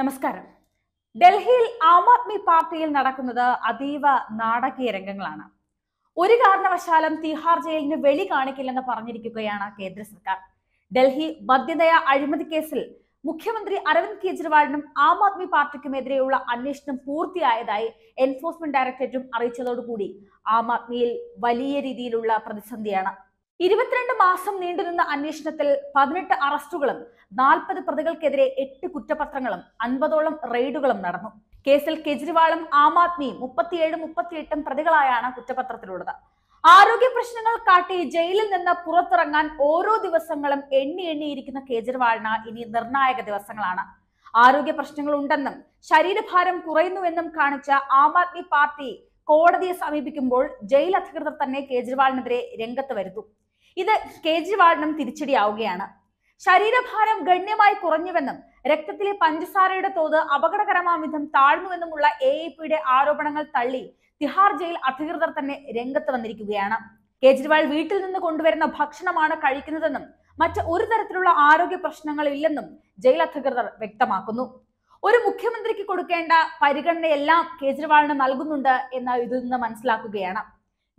നമസ്കാരം ഡൽഹിയിൽ ആം ആദ്മി പാർട്ടിയിൽ നടക്കുന്നത് അതീവ നാടകീയ രംഗങ്ങളാണ് ഒരു കാരണവശാലും തിഹാർ ജയിലിന് വെളി കാണിക്കില്ലെന്ന് പറഞ്ഞിരിക്കുകയാണ് കേന്ദ്ര സർക്കാർ ഡൽഹി മദ്യദയ അഴിമതി കേസിൽ മുഖ്യമന്ത്രി അരവിന്ദ് കെജ്രിവാളിനും ആം ആദ്മി പാർട്ടിക്കുമെതിരെയുള്ള അന്വേഷണം പൂർത്തിയായതായി എൻഫോഴ്സ്മെന്റ് ഡയറക്ടറേറ്റും അറിയിച്ചതോടുകൂടി ആം ആദ്മിയിൽ വലിയ രീതിയിലുള്ള പ്രതിസന്ധിയാണ് ഇരുപത്തിരണ്ട് മാസം നീണ്ടുനിന്ന അന്വേഷണത്തിൽ പതിനെട്ട് അറസ്റ്റുകളും നാൽപ്പത് പ്രതികൾക്കെതിരെ എട്ട് കുറ്റപത്രങ്ങളും അൻപതോളം റെയ്ഡുകളും നടന്നു കേസിൽ കെജ്രിവാളും ആം ആദ്മിയും മുപ്പത്തിയേഴും മുപ്പത്തിയെട്ടും പ്രതികളായാണ് കുറ്റപത്രത്തിലുള്ളത് ആരോഗ്യ പ്രശ്നങ്ങൾ കാട്ടി ജയിലിൽ നിന്ന് പുറത്തിറങ്ങാൻ ഓരോ ദിവസങ്ങളും എണ്ണി എണ്ണിയിരിക്കുന്ന കേജ്രിവാളിന് ഇനി നിർണായക ദിവസങ്ങളാണ് ആരോഗ്യ പ്രശ്നങ്ങൾ ഉണ്ടെന്നും ശരീരഭാരം കുറയുന്നുവെന്നും കാണിച്ച ആം ആദ്മി പാർട്ടി കോടതിയെ സമീപിക്കുമ്പോൾ ജയിൽ അധികൃതർ തന്നെ കേജ്രിവാളിനെതിരെ രംഗത്ത് വരുത്തും ഇത് കേജ്രിവാളിനും തിരിച്ചടിയാവുകയാണ് ശരീരഭാരം ഗണ്യമായി കുറഞ്ഞുവെന്നും രക്തത്തിലെ പഞ്ചസാരയുടെ തോത് അപകടകരമാം വിധം താഴ്ന്നുവെന്നുമുള്ള എ എ പിയുടെ ആരോപണങ്ങൾ തള്ളി തിഹാർ ജയിൽ അധികൃതർ തന്നെ രംഗത്ത് വന്നിരിക്കുകയാണ് കേജ്രിവാൾ വീട്ടിൽ നിന്ന് കൊണ്ടുവരുന്ന ഭക്ഷണമാണ് കഴിക്കുന്നതെന്നും മറ്റ് ഒരു തരത്തിലുള്ള ആരോഗ്യ പ്രശ്നങ്ങളില്ലെന്നും ജയിൽ അധികൃതർ വ്യക്തമാക്കുന്നു ഒരു മുഖ്യമന്ത്രിക്ക് കൊടുക്കേണ്ട പരിഗണനയെല്ലാം കേജ്രിവാളിന് നൽകുന്നുണ്ട് എന്ന് ഇതിൽ നിന്ന് മനസ്സിലാക്കുകയാണ്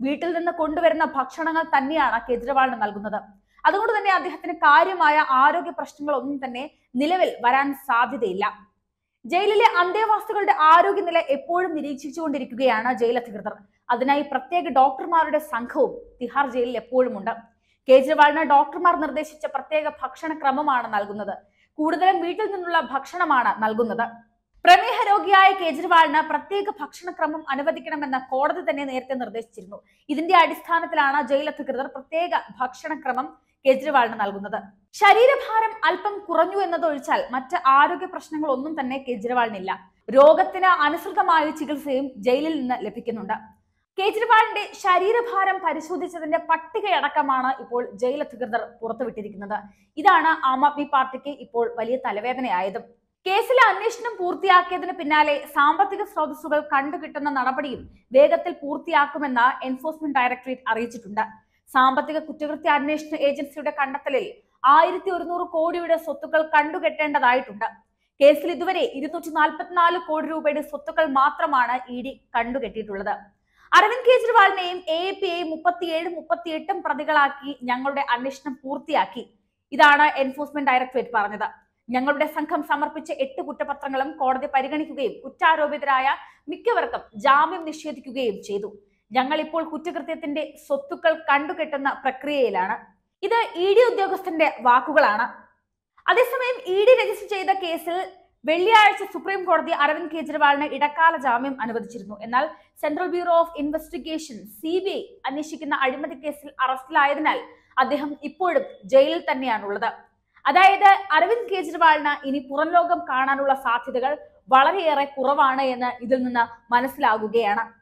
വീട്ടിൽ നിന്ന് കൊണ്ടുവരുന്ന ഭക്ഷണങ്ങൾ തന്നെയാണ് കേജ്രിവാളിന് നൽകുന്നത് അതുകൊണ്ട് തന്നെ അദ്ദേഹത്തിന് കാര്യമായ ആരോഗ്യ പ്രശ്നങ്ങളൊന്നും തന്നെ നിലവിൽ വരാൻ സാധ്യതയില്ല ജയിലിലെ അന്തേവാസികളുടെ ആരോഗ്യനില എപ്പോഴും നിരീക്ഷിച്ചുകൊണ്ടിരിക്കുകയാണ് ജയിൽ അധികൃതർ അതിനായി പ്രത്യേക ഡോക്ടർമാരുടെ സംഘവും തിഹാർ ജയിലിൽ എപ്പോഴും ഉണ്ട് കേജ്രിവാളിന് ഡോക്ടർമാർ നിർദ്ദേശിച്ച പ്രത്യേക ഭക്ഷണ ക്രമമാണ് നൽകുന്നത് കൂടുതലും വീട്ടിൽ നിന്നുള്ള ഭക്ഷണമാണ് നൽകുന്നത് പ്രമേഹ രോഗിയായ കേജ്രിവാളിന് പ്രത്യേക ഭക്ഷണക്രമം അനുവദിക്കണമെന്ന് കോടതി തന്നെ നേരത്തെ നിർദ്ദേശിച്ചിരുന്നു ഇതിന്റെ അടിസ്ഥാനത്തിലാണ് ജയിൽ അധികൃതർ പ്രത്യേക ഭക്ഷണക്രമം കേജ്രിവാളിന് നൽകുന്നത് ശരീരഭാരം അല്പം കുറഞ്ഞു എന്നതൊഴിച്ചാൽ മറ്റ് ആരോഗ്യ പ്രശ്നങ്ങൾ ഒന്നും തന്നെ കേജ്രിവാളിനില്ല രോഗത്തിന് അനുസൃതമായ ചികിത്സയും ജയിലിൽ നിന്ന് ലഭിക്കുന്നുണ്ട് കേജ്രിവാളിന്റെ ശരീരഭാരം പരിശോധിച്ചതിന്റെ പട്ടികയടക്കമാണ് ഇപ്പോൾ ജയിൽ അധികൃതർ പുറത്തുവിട്ടിരിക്കുന്നത് ഇതാണ് ആം ആദ്മി പാർട്ടിക്ക് ഇപ്പോൾ വലിയ തലവേദനയായതും കേസിലെ അന്വേഷണം പൂർത്തിയാക്കിയതിന് പിന്നാലെ സാമ്പത്തിക സ്രോതസ്സുകൾ കണ്ടുകിട്ടുന്ന നടപടിയും വേഗത്തിൽ പൂർത്തിയാക്കുമെന്ന് എൻഫോഴ്സ്മെന്റ് ഡയറക്ടറേറ്റ് അറിയിച്ചിട്ടുണ്ട് സാമ്പത്തിക കുറ്റകൃത്യ അന്വേഷണ ഏജൻസിയുടെ കണ്ടെത്തലിൽ ആയിരത്തി ഒരുന്നൂറ് കോടിയുടെ സ്വത്തുക്കൾ കണ്ടുകെട്ടേണ്ടതായിട്ടുണ്ട് കേസിൽ ഇതുവരെ ഇരുന്നൂറ്റി നാൽപ്പത്തിനാല് കോടി രൂപയുടെ സ്വത്തുക്കൾ മാത്രമാണ് ഇ ഡി കണ്ടുകെട്ടിയിട്ടുള്ളത് അരവിന്ദ് കെജ്രിവാളിനെയും എ പി എ മുപ്പത്തിയേഴ് മുപ്പത്തിയെട്ടും പ്രതികളാക്കി ഞങ്ങളുടെ അന്വേഷണം പൂർത്തിയാക്കി ഇതാണ് എൻഫോഴ്സ്മെന്റ് ഡയറക്ടറേറ്റ് പറഞ്ഞത് ഞങ്ങളുടെ സംഘം സമർപ്പിച്ച എട്ട് കുറ്റപത്രങ്ങളും കോടതി പരിഗണിക്കുകയും കുറ്റാരോപിതരായ മിക്കവർക്കും ജാമ്യം നിഷേധിക്കുകയും ചെയ്തു ഞങ്ങൾ ഇപ്പോൾ കുറ്റകൃത്യത്തിന്റെ സ്വത്തുക്കൾ കണ്ടുകെട്ടുന്ന പ്രക്രിയയിലാണ് ഇത് ഇ ഡി ഉദ്യോഗസ്ഥന്റെ വാക്കുകളാണ് അതേസമയം ഇ ഡി രജിസ്റ്റർ ചെയ്ത കേസിൽ വെള്ളിയാഴ്ച സുപ്രീം കോടതി അരവിന്ദ് കെജ്രിവാളിന് ഇടക്കാല ജാമ്യം അനുവദിച്ചിരുന്നു എന്നാൽ Central Bureau of Investigation C B I അന്വേഷിക്കുന്ന അഴിമതി കേസിൽ അറസ്റ്റിലായതിനാൽ അദ്ദേഹം ഇപ്പോഴും ജയിലിൽ തന്നെയാണുള്ളത് അതായത് അരവിന്ദ് കെജ്രിവാളിന് ഇനി പുറം ലോകം കാണാനുള്ള സാധ്യതകൾ വളരെയേറെ കുറവാണ് എന്ന് ഇതിൽ നിന്ന് മനസ്സിലാകുകയാണ്